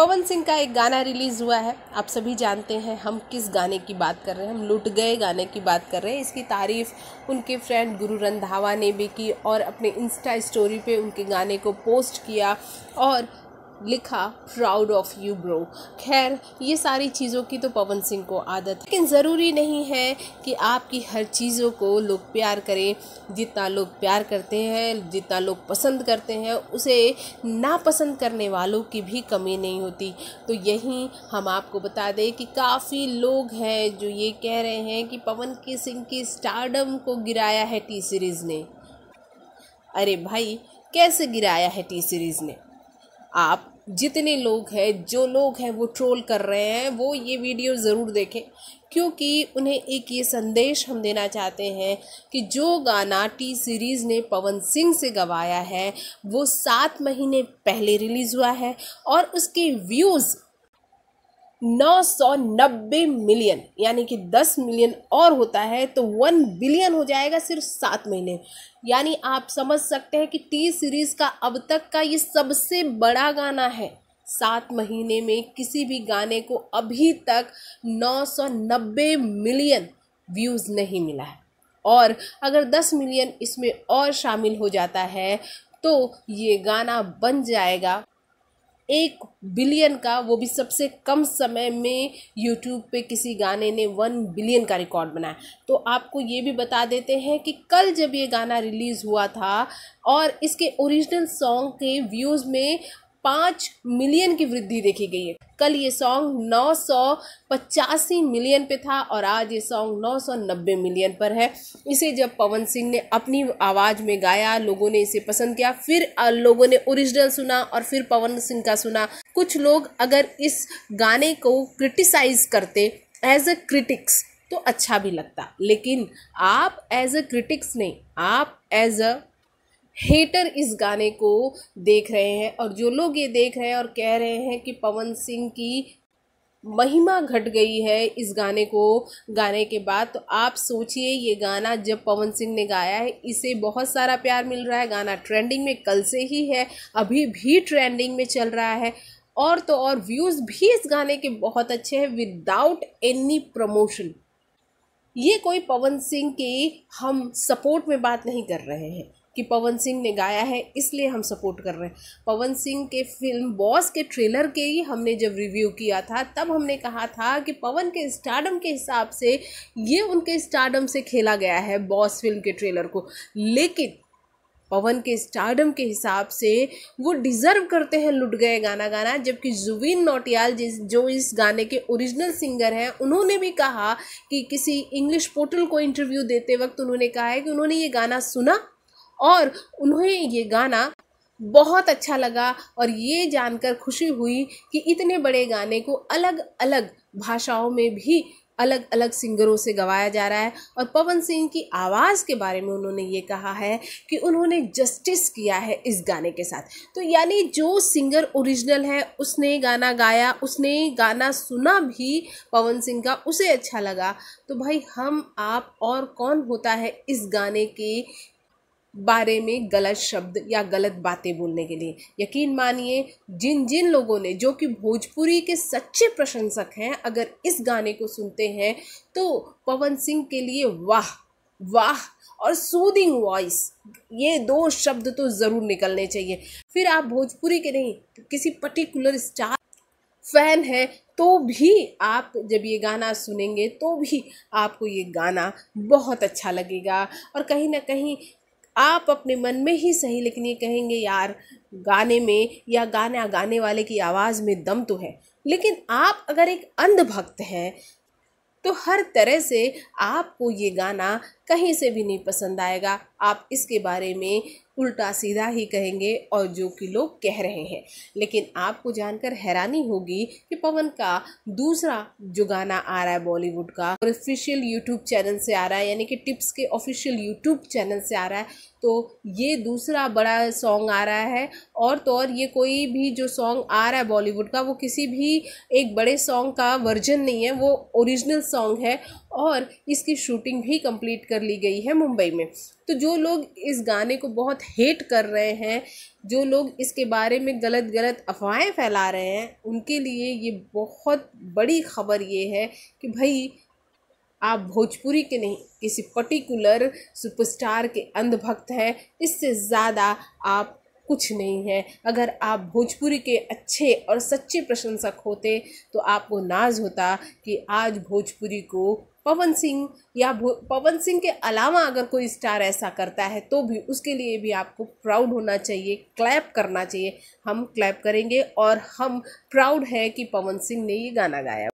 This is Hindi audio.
पवन सिंह का एक गाना रिलीज़ हुआ है आप सभी जानते हैं हम किस गाने की बात कर रहे हैं हम लुट गए गाने की बात कर रहे हैं इसकी तारीफ़ उनके फ्रेंड गुरु रंधावा ने भी की और अपने इंस्टा स्टोरी पे उनके गाने को पोस्ट किया और लिखा प्राउड ऑफ यू ब्रो खैर ये सारी चीज़ों की तो पवन सिंह को आदत है लेकिन ज़रूरी नहीं है कि आपकी हर चीज़ों को लोग प्यार करें जितना लोग प्यार करते हैं जितना लोग पसंद करते हैं उसे नापसंद करने वालों की भी कमी नहीं होती तो यही हम आपको बता दें कि काफ़ी लोग हैं जो ये कह रहे हैं कि पवन के सिंह की स्टारडम को गिराया है टी सीरीज़ ने अरे भाई कैसे गिराया है टी सीरीज़ ने आप जितने लोग हैं जो लोग हैं वो ट्रोल कर रहे हैं वो ये वीडियो ज़रूर देखें क्योंकि उन्हें एक ये संदेश हम देना चाहते हैं कि जो गाना टी सीरीज़ ने पवन सिंह से गवाया है वो सात महीने पहले रिलीज़ हुआ है और उसके व्यूज़ 990 मिलियन यानी कि 10 मिलियन और होता है तो 1 बिलियन हो जाएगा सिर्फ सात महीने यानी आप समझ सकते हैं कि टी सीरीज़ का अब तक का ये सबसे बड़ा गाना है सात महीने में किसी भी गाने को अभी तक 990 मिलियन व्यूज़ नहीं मिला है और अगर 10 मिलियन इसमें और शामिल हो जाता है तो ये गाना बन जाएगा एक बिलियन का वो भी सबसे कम समय में यूट्यूब पे किसी गाने ने वन बिलियन का रिकॉर्ड बनाया तो आपको ये भी बता देते हैं कि कल जब ये गाना रिलीज़ हुआ था और इसके ओरिजिनल सॉन्ग के व्यूज़ में पाँच मिलियन की वृद्धि देखी गई है कल ये सॉन्ग नौ सौ पचासी मिलियन पे था और आज ये सॉन्ग नौ सौ नब्बे मिलियन पर है इसे जब पवन सिंह ने अपनी आवाज़ में गाया लोगों ने इसे पसंद किया फिर लोगों ने ओरिजिनल सुना और फिर पवन सिंह का सुना कुछ लोग अगर इस गाने को क्रिटिसाइज करते एज अ क्रिटिक्स तो अच्छा भी लगता लेकिन आप एज अ क्रिटिक्स नहीं आप एज अ हेटर इस गाने को देख रहे हैं और जो लोग ये देख रहे हैं और कह रहे हैं कि पवन सिंह की महिमा घट गई है इस गाने को गाने के बाद तो आप सोचिए ये गाना जब पवन सिंह ने गाया है इसे बहुत सारा प्यार मिल रहा है गाना ट्रेंडिंग में कल से ही है अभी भी ट्रेंडिंग में चल रहा है और तो और व्यूज़ भी इस गाने के बहुत अच्छे हैं विदाउट एनी प्रमोशन ये कोई पवन सिंह के हम सपोर्ट में बात नहीं कर रहे हैं कि पवन सिंह ने गाया है इसलिए हम सपोर्ट कर रहे हैं पवन सिंह के फिल्म बॉस के ट्रेलर के ही हमने जब रिव्यू किया था तब हमने कहा था कि पवन के स्टार्डम के हिसाब से ये उनके स्टार्डम से खेला गया है बॉस फिल्म के ट्रेलर को लेकिन पवन के स्टार्डम के हिसाब से वो डिज़र्व करते हैं लुट गए गाना गाना जबकि जुबीन नोटियाल जिस जो इस गाने के ओरिजिनल सिंगर हैं उन्होंने भी कहा कि किसी इंग्लिश पोर्टल को इंटरव्यू देते वक्त उन्होंने कहा है कि उन्होंने ये गाना सुना और उन्हें ये गाना बहुत अच्छा लगा और ये जानकर खुशी हुई कि इतने बड़े गाने को अलग अलग भाषाओं में भी अलग अलग सिंगरों से गवाया जा रहा है और पवन सिंह की आवाज़ के बारे में उन्होंने ये कहा है कि उन्होंने जस्टिस किया है इस गाने के साथ तो यानी जो सिंगर ओरिजिनल है उसने गाना गाया उसने गाना सुना भी पवन सिंह का उसे अच्छा लगा तो भाई हम आप और कौन होता है इस गाने के बारे में गलत शब्द या गलत बातें बोलने के लिए यकीन मानिए जिन जिन लोगों ने जो कि भोजपुरी के सच्चे प्रशंसक हैं अगर इस गाने को सुनते हैं तो पवन सिंह के लिए वाह वाह और सूदिंग वॉइस ये दो शब्द तो ज़रूर निकलने चाहिए फिर आप भोजपुरी के नहीं किसी पर्टिकुलर स्टार फ़ैन हैं तो भी आप जब ये गाना सुनेंगे तो भी आपको ये गाना बहुत अच्छा लगेगा और कहीं ना कहीं आप अपने मन में ही सही लेकिन ये कहेंगे यार गाने में या गाना गाने वाले की आवाज़ में दम तो है लेकिन आप अगर एक अंधभक्त हैं तो हर तरह से आपको ये गाना कहीं से भी नहीं पसंद आएगा आप इसके बारे में उल्टा सीधा ही कहेंगे और जो कि लोग कह रहे हैं लेकिन आपको जानकर हैरानी होगी कि पवन का दूसरा जो गाना आ रहा है बॉलीवुड का और ऑफिशियल यूट्यूब चैनल से आ रहा है यानी कि टिप्स के ऑफिशियल यूट्यूब चैनल से आ रहा है तो ये दूसरा बड़ा सॉन्ग आ रहा है और तो और ये कोई भी जो सॉन्ग आ रहा है बॉलीवुड का वो किसी भी एक बड़े सॉन्ग का वर्जन नहीं है वो ओरिजिनल सॉन्ग है और इसकी शूटिंग भी कंप्लीट कर ली गई है मुंबई में तो जो लोग इस गाने को बहुत हेट कर रहे हैं जो लोग इसके बारे में गलत गलत अफवाहें फैला रहे हैं उनके लिए ये बहुत बड़ी खबर ये है कि भाई आप भोजपुरी के नहीं किसी पर्टिकुलर सुपरस्टार के अंधभक्त हैं इससे ज़्यादा आप कुछ नहीं है अगर आप भोजपुरी के अच्छे और सच्चे प्रशंसक होते तो आपको नाज होता कि आज भोजपुरी को पवन सिंह या पवन सिंह के अलावा अगर कोई स्टार ऐसा करता है तो भी उसके लिए भी आपको प्राउड होना चाहिए क्लैप करना चाहिए हम क्लैप करेंगे और हम प्राउड है कि पवन सिंह ने ये गाना गाया